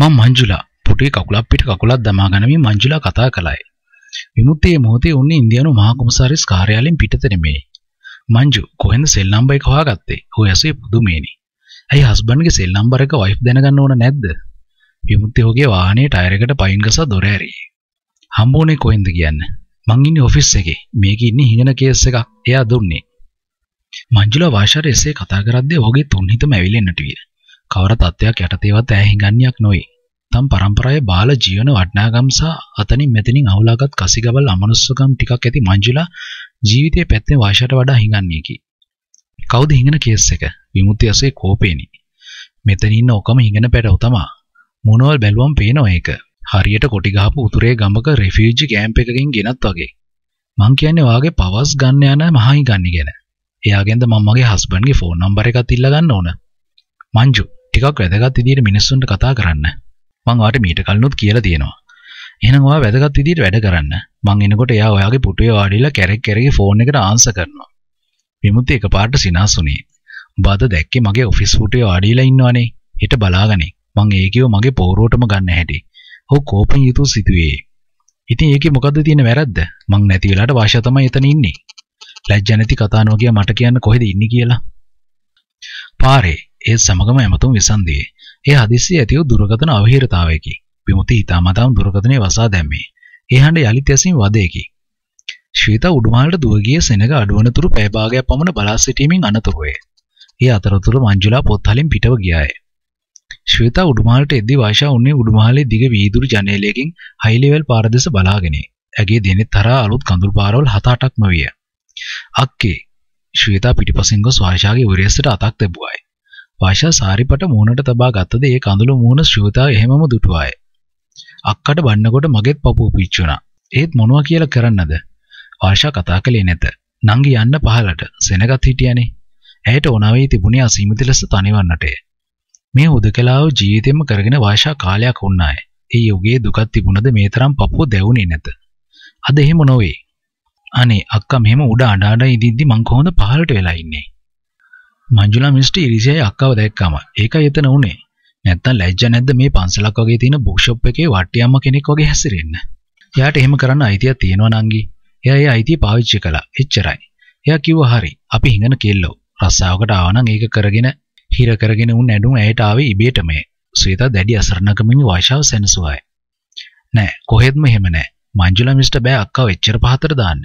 මම මංජුලා පුටේ කකුලක් පිට කකුලක් දමා ගනිමින් මංජුලා කතා කළයි. විමුක්තියේ මොහොතේ උන්නේ ඉන්දියානු මහා කොමසාරිස් කාර්යාලයෙන් පිටත නෙමෙයි. මංජු කොහෙන්ද සෙල් නම්බර් එක හොයාගත්තේ? ඔය ඇසේ පුදුමේනි. ඇයි හස්බන්ඩ්ගේ සෙල් නම්බර් එක වයිෆ් දැනගන්න ඕන නැද්ද? විමුක්තිය ඔහුගේ වාහනේ ටයර් එකට පයින් ගසා දොර ඇරී. හම්බුනේ කොහෙන්ද කියන්න? මං ඉන්නේ ඔෆිස් එකේ. මේක ඉන්නේ හිඟන කේස් එකක්. එයා දුන්නේ. මංජුලා වාෂාර එසේ කතා කරද්දී ඔහුගේ තුන් හිතම ඇවිලෙන්නට විය. කවර තත්ත්වයක් යටතේවත් ඈහිඟන්නියක් නොයි. තම් පරම්පරාවේ බාල ජීවන වටිනාකම් සහ අතනින් මෙතනින් අහුලාගත් කසිගබල් අමනුස්සකම් ටිකක් ඇති මංජුලා ජීවිතයේ පැත්තේ වාශයට වඩා හිඟන්නේකි. කවුද හිඟන කේස් එක? විමුක්ති අසේ කෝපේනි. මෙතන ඉන්න ඔකම හිඟන පැටව තමා. මොනවල් බැලුවම් පේනවා ඒක. හරියට කොටි ගහපු උතුරේ ගමක රෙෆියුජි කැම්ප් එකකින් ගෙනත් වගේ. මං කියන්නේ වාගේ පවස් ගන්න යන මහයි ගන්නි ගැන. එයාගෙන්ද මම මගේ හස්බන්ඩ්ගේ ෆෝන් නම්බර් එකත් ඉල්ල ගන්න ඕන. මංජු ටිකක් වැදගත් විදිහට මිනිස්සුන්ට කතා කරන්න. මං ඔයාට මීට කලිනුත් කියලා තියෙනවා. එහෙනම් ඔයා වැදගත් විදිහට වැඩ කරන්න. මං එනකොට එයා ඔයාගේ පුටුවේ වාඩිලා කැරක් කැරකි ෆෝන් එකට ආන්සර් කරනවා. විමුති එකපාරට සිනාසුනේ. බද දැක්කේ මගේ ඔෆිස් පුටුවේ වාඩිලා ඉන්නවනේ. හිට බලාගනේ. මං ඒකියව මගේ පෝරුවටම ගන්න හැටි. ඔව් කෝපෙන් යුතුව සිටුවේ. ඉතින් ඒකේ මොකද්ද තියෙන වැරද්ද? මං නැති වෙලාට වාෂා තමයි එතන ඉන්නේ. ලැජ්ජ නැති කතානෝ කිය මට කියන්න කොහෙද ඉන්නේ කියලා. පාරේ ඒ සමගම ඇමතුම් විසන්දී. ඒ හදිස්සිය ඇතිව දුරකතන අවහිරතාවයකි. විමුති හිතාමතාම දුරකතනේ වසා දැම්මේ. ඒ හඬ යලිත් ඇසින් වදේකි. ශ්වීතා උඩුමාලට දුව ගිය සෙනඟ අඩුවනතුරු පැය භාගයක් පමණ බලා සිටීමෙන් අනතුරුවේ. ඒ අතරතුර මංජුලා පොත්හලින් පිටව ගියාය. ශ්වීතා උඩුමාලට එද්දී වාෂා උන්නේ උඩුමාලේ දිග වීදුරු ජනේලයකින් හයි ලෙවල් පාර දෙස බලාගෙන. ඇගේ දෙනෙත් තරහා අලුත් කඳුළු පාරවල් හත අටක්ම විය. අක්කේ ශ්වීතා පිටිපසින් ගොස් වාෂාගේ උරේසට අතක් තැබුවායි. පාෂා සාරිපට මූණට තබා ගත්තද ඒ කඳුළු මූණ ශ්‍රියුතා එහෙමම දුටුවාය. අක්කට බන්නකොට මගෙත් පපුව පිච්චුණා. ඒත් මොනවා කියලා කරන්නද? පාෂා කතා කළේ නැත. නංගි යන්න පහලට සෙනගත් හිටියනේ. ඇයට ඕනාවේ තිබුණේ අසීමිත ලෙස තනිවන්නටය. මේ හුදකලාව ජීවිතෙම කරගෙන වාෂා කාලයක් වුණාය. ඒ යුගයේ දුකක් තිබුණද මේ තරම් පපුව දැවුනේ නැත. අද එහෙම නොවේ. අනේ අක්කා මෙහෙම උඩ අඬ අඬ ඉදිද්දි මං කොහොමද පහලට වෙලා ඉන්නේ? මංජුලා මිස්ටි ඉරිසියයි අක්කාව දැක්කම ඒකයි එතන උනේ. නැත්තම් ලැජ්ජ නැද්ද මේ පන්සලක් වගේ තියෙන බුක් ෂොප් එකේ වට්ටියම්ම කෙනෙක් වගේ හැසිරෙන්න. එයාට එහෙම කරන්න අයිතියක් තියෙනවා නංගි. එයා ඒ අයිතිය පාවිච්චි කළා. එච්චරයි. එයා කිව්වා හරි. අපි හිඟන කෙල්ලෝ. රස්සාවකට ආවනම් ඒක කරගෙන හිර කරගෙන උන් ඇඩුම් ඇයට ආවේ ඉබේටම. ශ්‍රීතා දැඩි අසරණකමින් වාෂාව සැනසුවායි. නෑ කොහෙත්ම එහෙම නෑ. මංජුලා මිස්ටර් බෑ අක්කාව එච්චර පහතට දාන්න.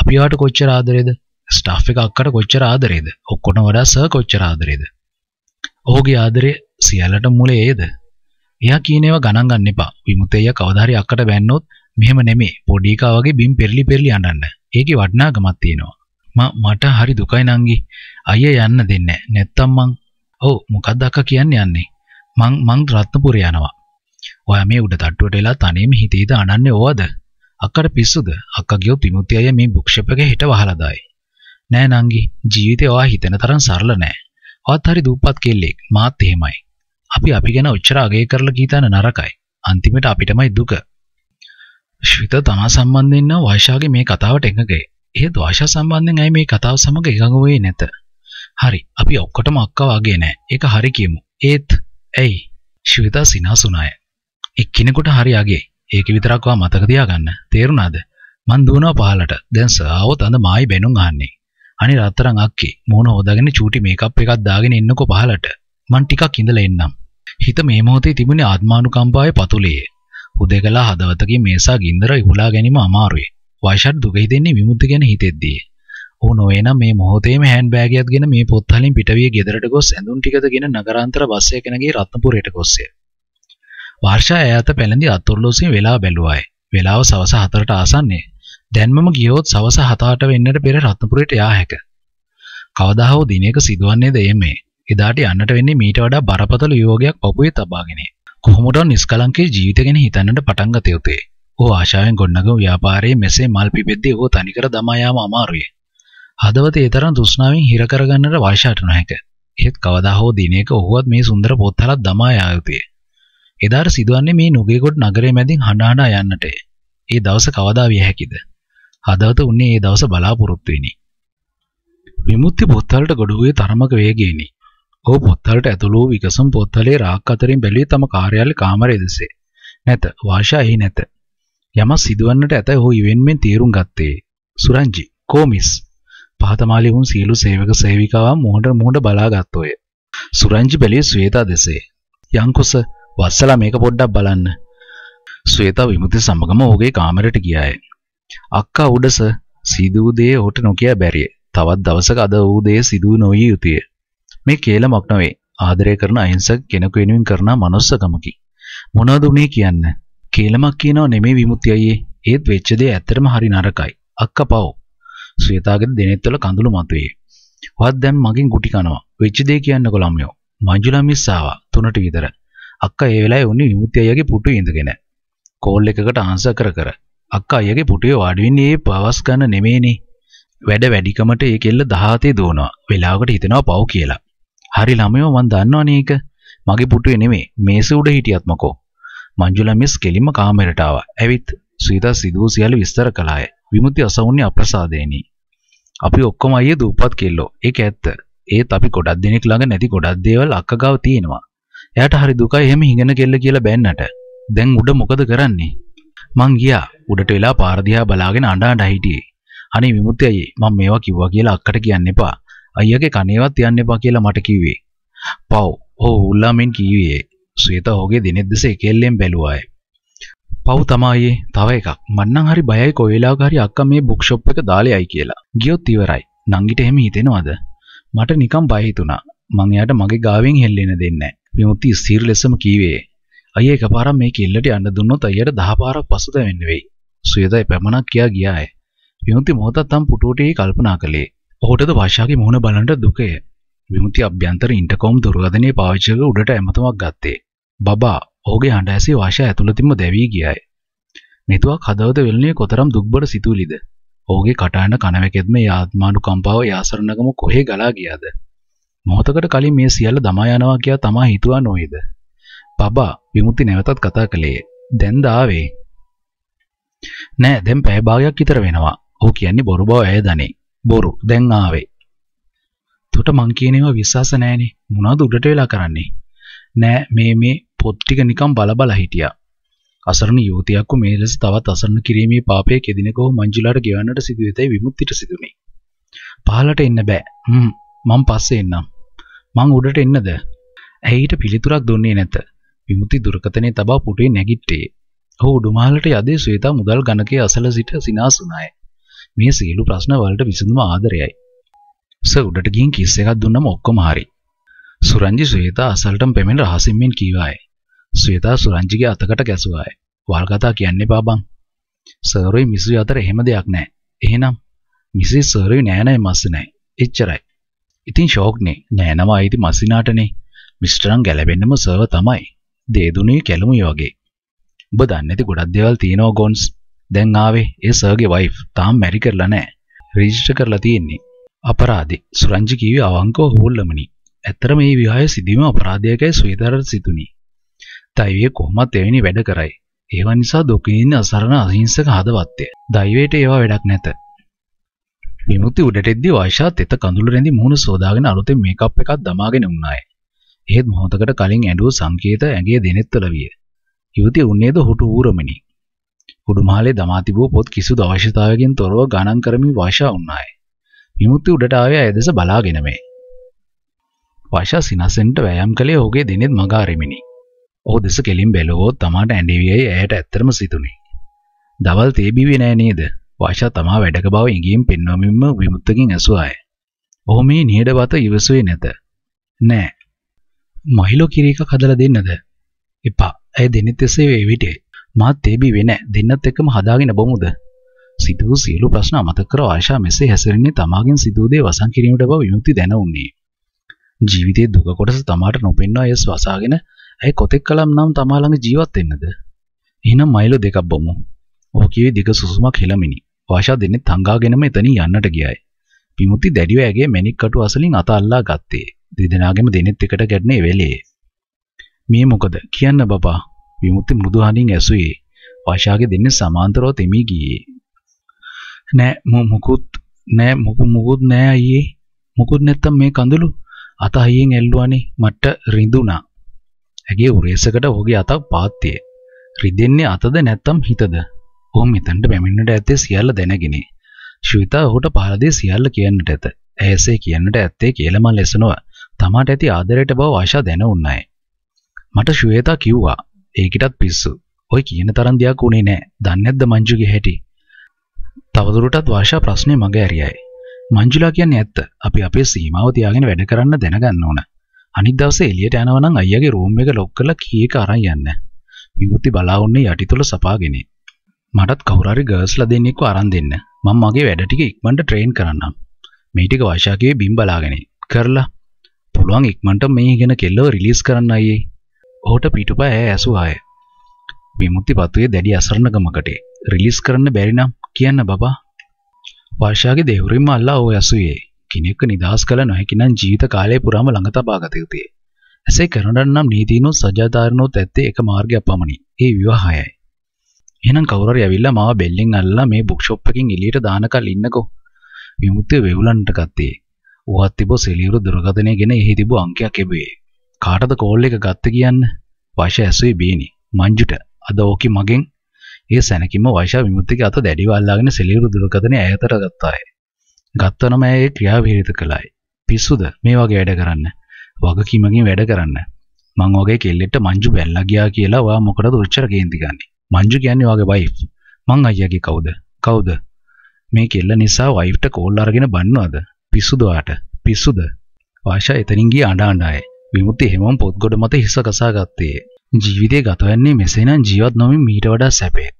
අපි වාට කොච්චර ආදරේද? ස්ටාෆ් එක අක්කට කොච්චර ආදරේද? ඔක්කොන වඩා සර් කොච්චර ආදරේද? ඔහුගේ ආදරය සියල්ලට මුල ඒද? එයා කියන ඒවා ගණන් ගන්න එපා. විමුතය කවදා හරි අක්කට බැන්නොත් මෙහෙම නෙමේ. පොඩි එකා වගේ බිම් පෙරලි පෙරලි අඬන්න. ඒකේ වටිනාකමක් තියෙනවා. මා මට හරි දුකයි නංගි. අයියා යන්න දෙන්නේ නැහැ. නැත්තම් මං ඔව් මොකක්ද අක්කා කියන්නේ යන්නේ? මං මං රත්නපුර යනවා. ඔයා මේ උඩ තට්ටුවට එලා තනියම හිතේද අනන්නේ ඕවද? අක්කට පිස්සුද? අක්කා ගියොත් විමුක්ති අය මේ බුක්ෂප් එක හෙට වහලා දායි. නෑ නංගි ජීවිතේ ඔයා හිතන තරම් සරල නෑ. ඔයත් හරි දුප්පත් කෙල්ලෙක්. මාත් එහෙමයි. අපි අපි ගැන ඔච්චර අගය කරලා කීතන නරකයි. අන්තිමට අපිටමයි දුක. ශ්විත තමා සම්බන්ධයෙන් නම් වෛශාගේ මේ කතාවට එකඟයි. එහෙත් වෛශා සම්බන්ධයෙන් ඇයි මේ කතාව සමග එකඟ වෙන්නේ නැත? හරි, අපි ඔක්කොටම අක්කා වගේ නෑ. ඒක හරි කියමු. ඒත් ඇයි? ශ්විතා සිනාසුනාය. එක්කිනෙකුට හරි යගේ. ඒක විතරක් වා මතක තියාගන්න. තේරුණාද? මන් දුවනවා පහලට. දැන් සර් ආවොත් අඳ මායි බැනුම් අහන්නේ. අනි රත්තරන් අක්කේ මෝන හොදාගෙන චූටි මේකප් එකක් දාගෙන එන්නකෝ පහලට. මං ටිකක් ඉඳලා එන්නම්. හිත මේ මොහොතේ තිබුණේ ආත්මානුකම්පාවේ පතුලේ. හුදේකලා හදවතකින් මේසා ගින්දර ඉහුලා ගැනීම අමාරුයි. වයිෂඩ් දුක හිතෙන්නේ විමුක්ති ගැන හිතෙද්දී. ඔහු නොවේනම් මේ මොහොතේම හෑන්ඩ් බෑගයක් ගෙන මේ පොත් වලින් පිටවිය ගෙදරට ගොස් ඇඳුම් ටිකද ගෙන නගරාන්තර බස් එකක නැගී රත්නපුරයට ගොස්ය. වර්ෂා ඈත පැලඳි අතුරුලෝසින් වෙලා බැලුවායි. වෙලාව සවස 4ට ආසන්නේ. දැන් මම ගියොත් සවස 7-8 වෙන්නට පෙර රත්නපුරයට යා හැක. කවදා හෝ දිනයක සිදුවන්නේද එමේ. එදාට යන්නට වෙන්නේ මීට වඩා බරපතල යෝගයක් පපුවේ තබාගෙන. කොහොමද නිස්කලංකී ජීවිත ගැන හිතන්නට පටන් ගත යුත්තේ. ඔහු ආශාවෙන් ගොඩනගු ව්‍යාපාරයේ මෙසේ මල් පිපෙද්දී ඔහු තනිකර දමා යාම අමාරුයි. හදවතේ තරම් තෘෂ්ණාවෙන් හිර කරගන්නට වශයට නොහැක. එහෙත් කවදා හෝ දිනයක ඔහුවත් මේ සුන්දර පොත්හලක් දමා යා යුතුය. එදාට සිදුවන්නේ මේ නුගේගොඩ නගරය මැදින් හඬ හඬා යන්නට. ඒ දවස කවදා විය හැකිද? හදවත උන්නේ ඒ දවස බලාපොරොත්තු වෙන්නේ. විමුක්ති පොත්වලට ගොඩ වූයේ තරමක වේගයෙනි. ඔහු පොත්වලට ඇතුළු වූ විකසම් පොත්වලේ රාක් අතරින් බැලුවේ තම කාර්යාලේ කාමරය දෙසේ. නැත, වාෂා එහි නැත. යමක් සිදුවන්නට ඇතැයි ඔහු ඉවෙන්මෙන් තීරුම් ගත්තේ. සුරංජි, කොමිස් පහතමාලි වුන් සියලු සේවක සේවිකාවන් මුහුණට මුහුණ බලාගත්තෝය. සුරංජි බැලුවේ ශ්වේතා දෙසේ. යංකුස වස්සලා මේක පොඩ්ඩක් බලන්න. ශ්වේතා විමුති සමගම ඔහුගේ කාමරයට ගියාය. අක්කා උඩස සිදූ දේ ඔහුට නොකිය බැරිය. තවත් දවසක අද වූ දේ සිදු නොවිය යුතුය. මේ කේලමක් නොවේ. ආදරය කරන අහිංසක කෙනෙකු වෙනුවෙන් කරන මනුස්සකමකි. මොනවද උනේ කියන්න? කේලමක් කියනව නෙමේ විමුක්තියයි. ඒත් වෙච්ච දේ ඇත්තටම හරි නරකයි. අක්කා පව්. ශ්වේතාගේ දෙනෙත්වල කඳුළු මතුවේ. වත් දැන් මගෙන් ගුටි කනවා. වෙච්ච දේ කියන්නකො ළමයෝ. මංජුලා මිස් ආවා තුනට විතර. අක්කා ඒ වෙලාවේ උන්නේ විමුක්තියගේ පුටු ඉඳගෙන. කෝල් එකකට ආන්සර් කර කර අක්කා අයියගේ පුටිය වාඩි වෙන්නේ ඒ පවස් ගන්න නෙමෙයිනේ. වැඩ වැඩිකමට ඒ කෙල්ල 17 දුවනවා. වෙලාවකට හිතනවා පව් කියලා. හරි ළමයෝ මන් දන්නවනේ ඒක. මගේ පුටුවේ නෙමෙයි මේස උඩ හිටියත් මොකෝ. මංජුලා මිස් කෙලින්ම කාමරයට ආවා. ඇවිත් සීතා සිදුව සියලු විස්තර කළාය. විමුති අසවුන්නේ අප්‍රසාදේනි. අපි ඔක්කොම අයියේ දූපත් කෙල්ලෝ. ඒක ඇත්ත. ඒත් අපි ගොඩක් දෙනෙක් ළඟ නැති ගොඩක් දේවල් අක්කගාව තියෙනවා. එයාට හරි දුකයි එහෙම හිඟන කෙල්ල කියලා බැන්නට. දැන් උඩ මොකද කරන්නේ? මං ගියා උඩට වෙලා පාර දිහා බලාගෙන අඬ අඬ හිටියේ. අනේ විමුක්ති අයියේ මම මේවා කිව්වා කියලා අක්කට කියන්න එපා. අයියාගේ කණේවත් යන්න එපා කියලා මට කිව්වේ. පව්. ඔව් උල්ලා මෙන් කිව්වේ. ශ්වේත ඔහුගේ දිනෙත් දෙස එකෙල්ලෙන් බැලුවාය. පව් තමයි තව එකක්. මන්නම් හරි බයයි කොහෙලාක හරි අක්කා මේ බුක් ෂොප් එක දාලෙයි කියලා. ගියොත් ඉවරයි. නංගිට එහෙම හිතෙනවද? මට නිකන් බය හිතුණා. මං එයාට මගේ ගාවෙන් හෙල්ලෙන්න දෙන්නේ නැහැ. විමුක්ති ස්ථීර ලෙසම කීවේ. අයියා එකපාරක් මේ කිල්ලට යන්න දුන්නොත් අයියට දහ පාරක් පසුතැවෙන්න වෙයි. සුයදයි පැමණක් කියා ගියාය. විමුති මොහොතක් තම පුටුවටේ කල්පනා කළේ. ඔහුටද වාෂාගේ මුහුණ බලනට දුකය. විමුති අභ්‍යන්තර ඉන්ටර්කොම් දුරකථනයේ පාවිච්චි කර උඩට ඇමතුමක් ගත්තේ. බබා ඔහුගේ හඬ ඇසී වාෂා ඇතුළතින්ම දැවී ගියාය. මෙතුවක් හදවත වෙලනේ කොතරම් දුක්බර සිතුවිලිද. ඔහුගේ කටහඬ කනවැකෙත්ම ඒ ආත්මානුකම්පාව යාසරණකම කොහේ ගලා ගියාද? මොහොතකට කලින් මේ සියල්ල දමා යනවා කියා තමා හිතුවා නොවේද? පබා විමුති නැවතත් කතා කළේ. දැන්ද ආවේ? නෑ, දැන් පැය භාගයක් විතර වෙනවා. ඔහු කියන්නේ බොරු බව ඇය දනේ. බොරු. දැන් ආවේ. තොට මං කියන ඒවා විශ්වාස නෑනේ. මොනවද උඩට වෙලා කරන්නේ? නෑ, මේ මේ පොත් ටික නිකන් බලබලා හිටියා. අසරණ යෝතියක්ව මේ ලෙස තවත් අසරණ කිරීමේ පාපයේ කෙදිනකෝ මංජුලාට ගෙවන්නට සිදුවෙතයි විමුක්තිට සිදුනේ. පහලට එන්න බෑ. හ්ම් මං පස්සේ එන්නම්. මං උඩට එන්නද? ඇයිට පිළිතුරක් දුන්නේ නැත. විමුති දුරකතනය තබා පුටේ නැගිට්ටේ. ඔහු උඩුමාලට යදේ ශ්වේතා මුදල් ගණකේ අසල සිට සිනාසුනාය. මේ සියලු ප්‍රශ්න වලට විසඳුම ආදරයයි. ස උඩට ගිහින් කිස් එකක් දුන්නම ඔක්කොම හරි. සුරංජි ශ්වේතා අසලටම පෙමෙන රහසින්මින් කීවාය. ශ්වේතා සුරංජිගේ අතකට ගැසුවාය. වල් කතා කියන්න එපා බං. සර්වයි මිසුයි අතර එහෙම දෙයක් නැහැ. එහෙනම් මිසිස් සර්වයි නෑ නෑ මස්සිනයි. එච්චරයි. ඉතින් ෂෝක්නේ නෑනවා අයිති මස්සිනාටනේ. මිස්ටරන් ගැලපෙන්නම සර්ව තමයි. දේදුනේ කැලුමයි වගේ. ඔබ දන්නේ නැති ගොඩක් දේවල් තියනවා ගොන්ස්. දැන් ආවේ ඒ සර්ගේ වයිෆ් තාම මැරි කරලා නැහැ. රෙජිස්ටර් කරලා තියෙන්නේ. අපරාධේ. සුරංජි කිව්වේ අවංකව හොල්ලමනි. ඇත්තටම මේ විවාහය සිදුවීම අපරාධයකයි සුවිතරට සිතුනි. දෛවයේ කොහොමත් එවැනි වැඩ කරයි. ඒව නිසා දුකින් අසරණ අහිංසක හදවත්ය. දෛවයට ඒවා වැඩක් නැත. විමුක්ති උඩට එද්දී වයිෂාත් එත කඳුළු රැඳි මුහුණ සෝදාගෙන අලුතෙන් මේකප් එකක් දමාගෙන වුණායේ. එහෙත් මොහොතකට කලින් ඇඬූ සංකේත ඇගේ දෙනෙත්වල විය. යුවතිය උන්නේද හුටු ඌරමිනි. උඩුමහලේ දමා තිබූ පොත් කිසිදු අවශ්‍යතාවයකින් තොරව ගණන් කරමින් වාෂා උන්නාය. විමුක්ති උඩට ආවේ ඇය දෙස බලාගෙන මේ. වාෂා සිනසෙන්ට වෑයම් කළේ ඔහුගේ දෙනෙත් මග අරිමිනි. ඔහු දෙස කෙලින් බැලුවොත් තමාට ඇඬෙවියයි ඇයට ඇත්තටම සිතුනි. දවල් තේබිවි නෑ නේද? වාෂා තමා වැඩක බව ඉඟියෙන් පෙන්වමින්ම විමුක්තකින් ඇසුවාය. ඔහු මේ නිහඬවත ඉවසුවේ නැත. නෑ මහිලෝ කිරි එකක් හදලා දෙන්නද? එපා. ඇය දෙන්නෙත් එසේ වේ විටේ. මාත් තේබීවේ නෑ. දෙන්නත් එක්කම හදාගෙන බමුද? සිදු වූ සියලු ප්‍රශ්න අමතක කර ආයිෂා මෙසේ හැසිරෙන්නේ තමාගෙන් සිදු දේ වසන් කිරීමට බව විමුක්ති දැනුන්නේ. ජීවිතයේ දුක කොටස තමාට නොපෙන්වා යස් වසාගෙන ඇය කොතෙක් කලම් නම් තමා ළඟ ජීවත් වෙන්නද? එහෙනම් මයිලෝ දෙකක් බොමු. ඔහු කියේ දිග සුසුමක් හෙළමිනි. වාෂා දෙන්නේ තංගාගෙනම එතනින් යන්නට ගියයි. විමුක්ති දැඩිව ඇගේ මැණික් කටු අසලින් අත අල්ලා ගත්තේ. දෙදෙනගෙම දෙනෙත් එකට ගැටනේ වෙලේ. මේ මොකද කියන්න බබා විමුක්ති මෘදුහනින් ඇසුයේ වාශාගේ දෙන්නේ සමාන්තරව තෙමී ගියේ. නෑ මම මුකුත් නෑ මුකු මුකුත් නෑ අයියේ මුකුත් නැත්තම් මේ කඳුළු අත හයියෙන් ඇල්ලුවානේ මට රිඳුණා. ඇගේ උරේසකට ඔහුගේ අතක් පාත්තියේ. රිදෙන්නේ අතද නැත්තම් හිතද? ඔහු මෙතනට බැමින්නට ඇත්තේ සියල්ල දැනගෙන. ශ්විතා ඔහුට පහළදී සියල්ල කියන්නට ඇත. ඇයසේ කියන්නට ඇත්තේ කියලා මම ලෙසනවා. තමාට ඇති ආදරයට බව ආශා දැනුණාය. මට ශ්වේතා කිව්වා ඒකිටත් පිස්සු. ඔය කියන තරම් දෙයක් උනේ නෑ. දන්නේ නැද්ද මංජුගේ හැටි? තවදුරටත් වාෂා ප්‍රශ්නේ මගේ ඇරියයි. මංජුලා කියන්නේ ඇත්ත. අපි අපේ සීමාව තියාගෙන වැඩ කරන්න දැනගන්න ඕන. අනිත් දවසේ එළියට යනවා නම් අයියාගේ රූම් එක ලොක් කරලා කීයක අරන් යන්න. විමුක්ති බලා උන්නේ යටිතොල සපාගෙන. මටත් කවුරු හරි ගර්ල්ස්ලා දෙන්නෙක්ව අරන් දෙන්න. මම මගේ වැඩ ටික ඉක්මනට ට්‍රේන් කරන්නම්. මේ ටික වාෂා කියේ බිම් බලාගෙන. කරලා පුළුවන් ඉක්මනට මේ ගැන කෙල්ලව රිලීස් කරන්න අයියේ. ඔහුට පිටුපා ඇය ඇසුවාය. විමුක්ති පත්තුවේ දැඩි අසරණකමකට රිලීස් කරන්න බැරි නම් කියන්න බබා. වර්ෂාගේ දෙවුරින්ම අල්ලා ඔය ඇසුවේ. කෙනෙක්ව නිදහස් කළ නොහැකි නම් ජීවිත කාලය පුරාම ළඟ තබා ගත යුතුය. ඇසේ කරනට නම් නීතිනොත් සජාධාරණොත් ඇත්තේ එක මාර්ගයක් පමණි. ඒ විවාහයයි. එහෙනම් කවුරුහරි ඇවිල්ලා මාව බෙල්ලෙන් අල්ලලා මේ බුක් ෂොප් එකකින් එළියට දානකල් ඉන්නකෝ. විමුක්තිය වෙවුලන්නට ගත්තේ. උහත් තිබෝ සෙලියුරු දුර්ගතනය ගෙන එහි තිබූ අංකයක් එබේ. කාටද කෝල් එක ගත්ත කියන්න වශ ඇසුයි බේනි මංජුට අද ඕකි මගෙන් ඒ සැනකින්ම වයිශා විමුක්තික අත දැඩිව අල්ලාගෙන සෙලියුරු දුර්ගතනය ඈතට ගත්තාය. ගත්තනම ඇය ක්‍රියාවිරිත කළයි. පිස්සුද මේ වගේ වැඩ කරන්න. වගකීමකින් වැඩ කරන්න. මං වගේ කෙල්ලෙට මංජු බැල්ලා ගියා කියලා ඔයා මොකටද උච්චර කේන්ති ගන්නේ? මංජු කියන්නේ ඔයාගේ වයිෆ්. මං අයියාගේ කවුද? කවුද? මේ කෙල්ල නිසා වයිෆ්ට කෝල් අරගෙන බන්නවද? පිස්සුදවාට පිස්සුද පාෂා එතනින් ගිය අඬ අඬයි විමුක්ති හැමෝම පොත් ගොඩ මත හිස කසා ගත්තේ ජීවිතේ ගතවන්නේ මෙසේ නම් ජීවත් නොමින් මීට වඩා සැපේ